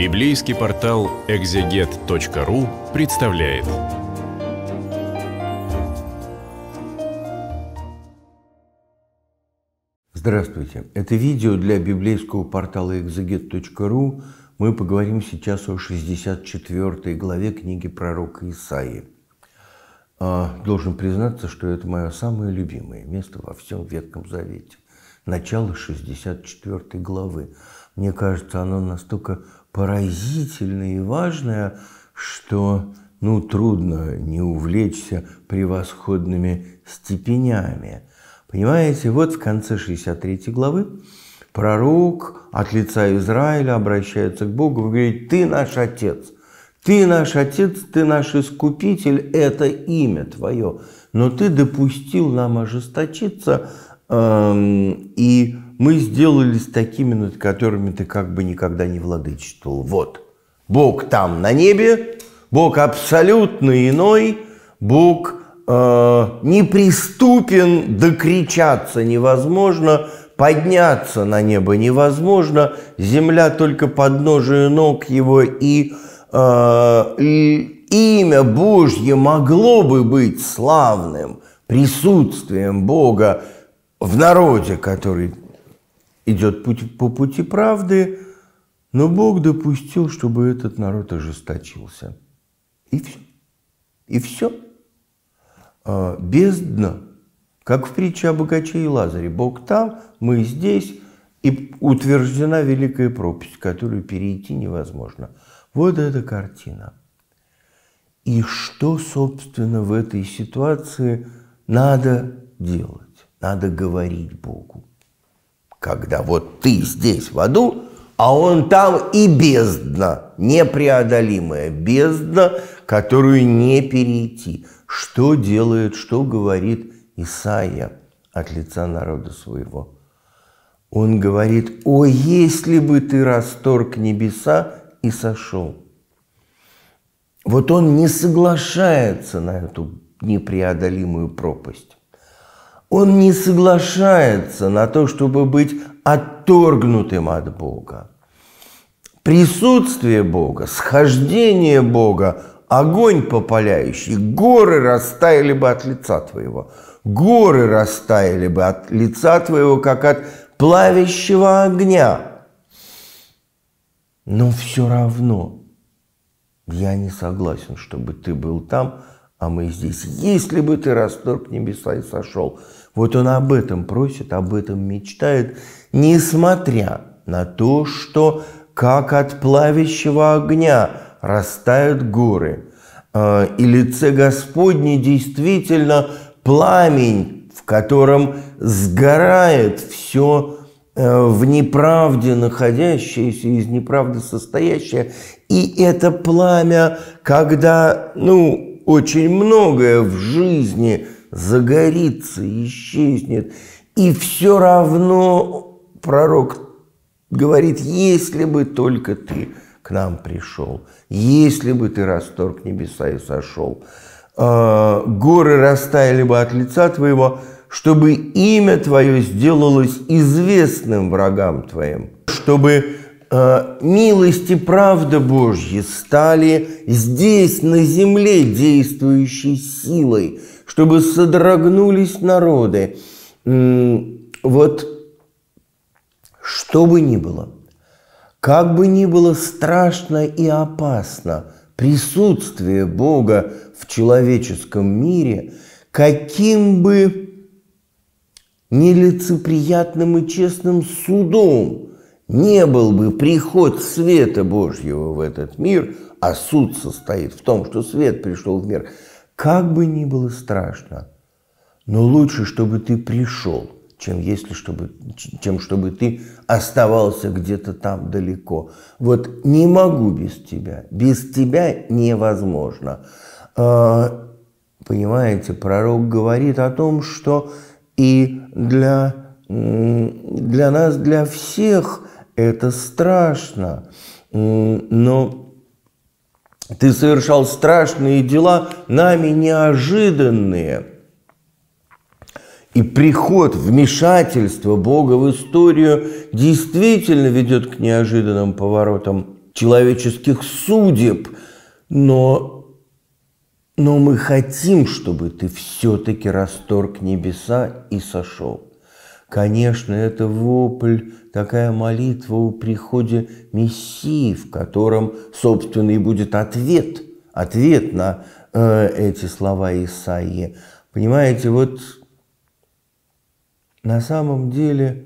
Библейский портал экзегет.ру представляет. Здравствуйте! Это видео для библейского портала экзегет.ру. Мы поговорим сейчас о 64 главе книги пророка Исаии. А, должен признаться, что это мое самое любимое место во всем Ветхом Завете. Начало 64 главы. Мне кажется, оно настолько поразительное и важное, что ну, трудно не увлечься превосходными степенями. Понимаете, вот в конце 63 главы пророк от лица Израиля обращается к Богу и говорит, «Ты наш Отец, ты наш Отец, ты наш Искупитель, это имя Твое, но Ты допустил нам ожесточиться эм, и мы сделались такими, над которыми ты как бы никогда не владычествовал. Вот. Бог там на небе, Бог абсолютно иной, Бог э, неприступен, докричаться невозможно, подняться на небо невозможно, земля только подножие ног его, и, э, и имя Божье могло бы быть славным присутствием Бога в народе, который идет путь, по пути правды, но Бог допустил, чтобы этот народ ожесточился. И все. И все. А, бездна, как в притче о богаче и Лазаре. Бог там, мы здесь, и утверждена великая пропасть, которую перейти невозможно. Вот эта картина. И что, собственно, в этой ситуации надо делать? Надо говорить Богу когда вот ты здесь в аду, а он там и бездна, непреодолимая бездна, которую не перейти. Что делает, что говорит Исаия от лица народа своего? Он говорит, о, если бы ты расторг небеса и сошел. Вот он не соглашается на эту непреодолимую пропасть. Он не соглашается на то, чтобы быть отторгнутым от Бога. Присутствие Бога, схождение Бога, огонь попаляющий, горы растаяли бы от лица твоего. Горы растаяли бы от лица твоего, как от плавящего огня. Но все равно я не согласен, чтобы ты был там, а мы здесь. Если бы ты расторг небеса и сошел – вот он об этом просит, об этом мечтает, несмотря на то, что как от плавящего огня растают горы. Э, и лице Господне действительно пламень, в котором сгорает все э, в неправде находящееся, из неправды состоящее. И это пламя, когда, ну, очень многое в жизни – загорится, исчезнет. И все равно пророк говорит, если бы только ты к нам пришел, если бы ты расторг небеса и сошел, э, а, горы растаяли бы от лица твоего, чтобы имя твое сделалось известным врагам твоим, чтобы э, милость и правда Божья стали здесь, на земле, действующей силой, чтобы содрогнулись народы. Вот что бы ни было, как бы ни было страшно и опасно присутствие Бога в человеческом мире, каким бы нелицеприятным и честным судом – не был бы приход света Божьего в этот мир, а суд состоит в том, что свет пришел в мир, как бы ни было страшно, но лучше, чтобы ты пришел, чем если чтобы, чем чтобы ты оставался где-то там далеко. Вот не могу без тебя, без тебя невозможно. А, понимаете, пророк говорит о том, что и для, для нас, для всех это страшно, но ты совершал страшные дела, нами неожиданные. И приход, вмешательства Бога в историю действительно ведет к неожиданным поворотам человеческих судеб. Но, но мы хотим, чтобы ты все-таки расторг небеса и сошел. Конечно, это вопль, такая молитва у приходе Мессии, в котором, собственно, и будет ответ, ответ на э, эти слова Исаии. Понимаете, вот на самом деле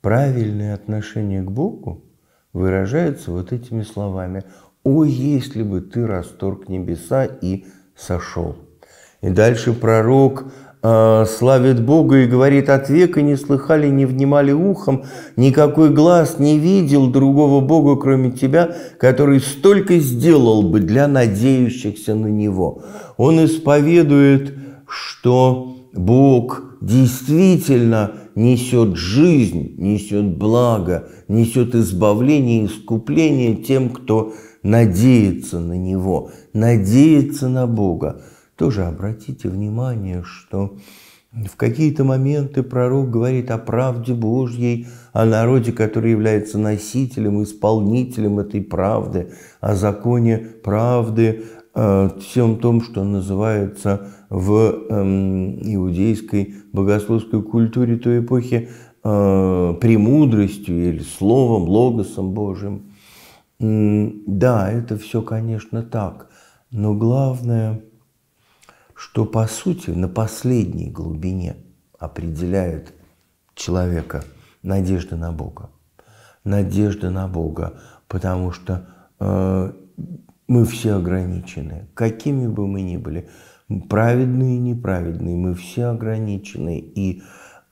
правильное отношение к Богу выражается вот этими словами. «О, если бы ты расторг небеса и сошел!» И дальше пророк Э, славит Бога и говорит, от века не слыхали, не внимали ухом, никакой глаз не видел другого Бога, кроме тебя, который столько сделал бы для надеющихся на Него. Он исповедует, что Бог действительно несет жизнь, несет благо, несет избавление искупление тем, кто надеется на Него, надеется на Бога тоже обратите внимание, что в какие-то моменты пророк говорит о правде Божьей, о народе, который является носителем, исполнителем этой правды, о законе правды, всем том, что называется в эм, иудейской богословской культуре той эпохи э, премудростью или словом, логосом Божьим. Да, это все, конечно, так, но главное – что по сути на последней глубине определяет человека надежда на Бога. Надежда на Бога, потому что э, мы все ограничены, какими бы мы ни были, праведные и неправедные, мы все ограничены, и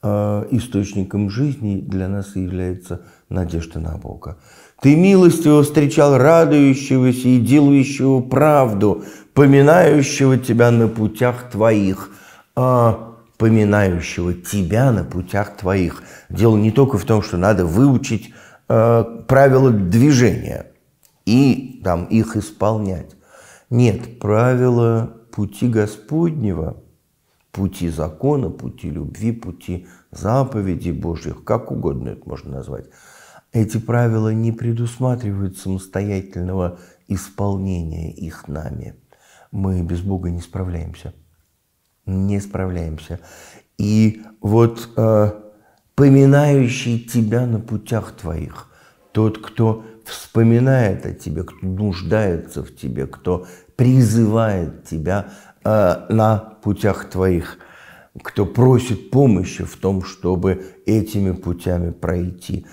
э, источником жизни для нас является надежда на Бога. Ты милостиво встречал радующегося и делающего правду, поминающего тебя на путях твоих, а поминающего тебя на путях твоих. Дело не только в том, что надо выучить э, правила движения и там их исполнять. Нет, правила пути Господнего, пути закона, пути любви, пути заповедей Божьих, как угодно это можно назвать, эти правила не предусматривают самостоятельного исполнения их нами – мы без Бога не справляемся. Не справляемся. И вот э, поминающий тебя на путях твоих, тот, кто вспоминает о тебе, кто нуждается в тебе, кто призывает тебя э, на путях твоих, кто просит помощи в том, чтобы этими путями пройти.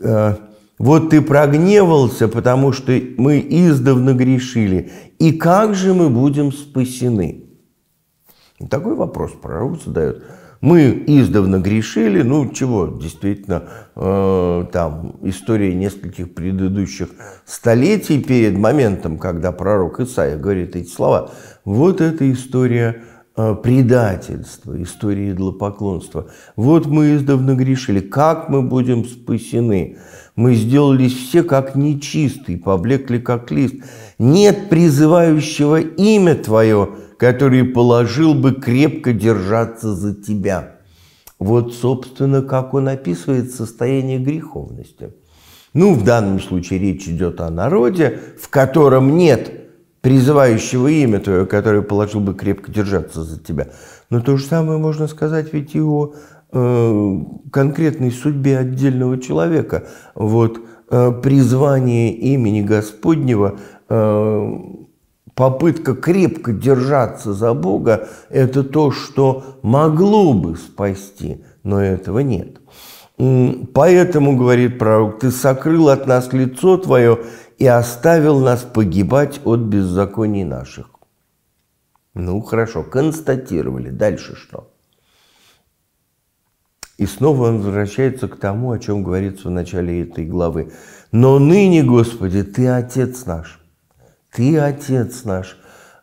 Э, вот ты прогневался, потому что мы издавна грешили. И как же мы будем спасены? Такой вопрос пророк задает. Мы издавна грешили, ну чего, действительно, э, там история нескольких предыдущих столетий перед моментом, когда пророк Исаия говорит эти слова. Вот эта история Э, предательства, истории идлопоклонства. Вот мы издавна грешили, как мы будем спасены? Мы сделались все как нечистые, поблекли как лист. Нет призывающего имя Твое, который положил бы крепко держаться за Тебя. Вот, собственно, как он описывает состояние греховности. Ну, в данном случае речь идет о народе, в котором нет призывающего имя Твое, которое положил бы крепко держаться за Тебя. Но то же самое можно сказать ведь и о э, конкретной судьбе отдельного человека. Вот э, призвание имени Господнего, э, попытка крепко держаться за Бога – это то, что могло бы спасти, но этого нет. Поэтому, говорит пророк, ты сокрыл от нас лицо твое и оставил нас погибать от беззаконий наших. Ну, хорошо, констатировали. Дальше что? И снова он возвращается к тому, о чем говорится в начале этой главы. «Но ныне, Господи, Ты Отец наш, Ты Отец наш,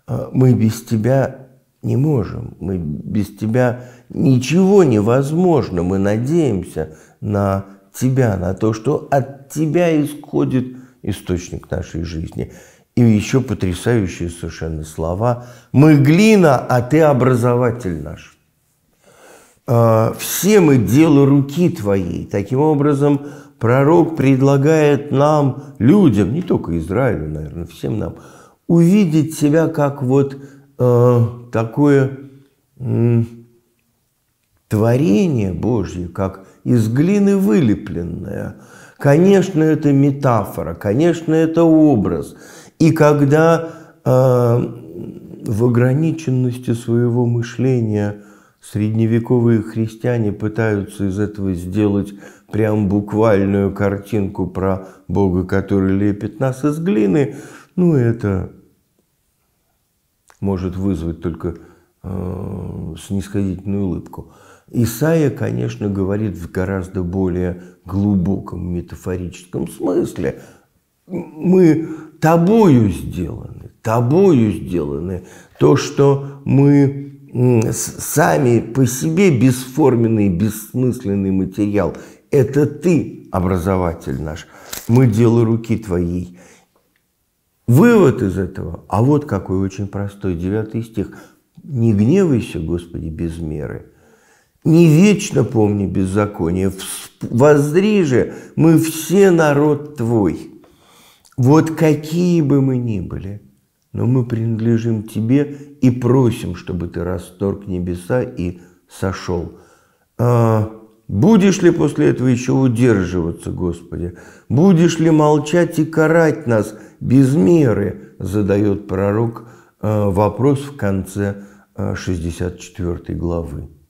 а мы без Тебя не можем. Мы без тебя ничего невозможно. Мы надеемся на тебя, на то, что от тебя исходит источник нашей жизни. И еще потрясающие совершенно слова. Мы глина, а ты образователь наш. А, Все мы дело руки твоей. Таким образом, пророк предлагает нам, людям, не только Израилю, наверное, всем нам, увидеть себя как вот э, такое э, творение Божье, как из глины вылепленное. Конечно, это метафора, конечно, это образ. И когда э, в ограниченности своего мышления средневековые христиане пытаются из этого сделать прям буквальную картинку про Бога, который лепит нас из глины, ну это может вызвать только э, снисходительную улыбку. Исаия, конечно, говорит в гораздо более глубоком метафорическом смысле. Мы тобою сделаны, тобою сделаны. То, что мы сами по себе бесформенный, бессмысленный материал. Это ты, образователь наш. Мы дело руки твоей. Вывод из этого, а вот какой очень простой, девятый стих. «Не гневайся, Господи, без меры, не вечно помни беззаконие, воззри же, мы все народ Твой». Вот какие бы мы ни были, но мы принадлежим Тебе и просим, чтобы Ты расторг небеса и сошел. А, будешь ли после этого еще удерживаться, Господи? Будешь ли молчать и карать нас – без меры, задает пророк э, вопрос в конце 64 э, главы.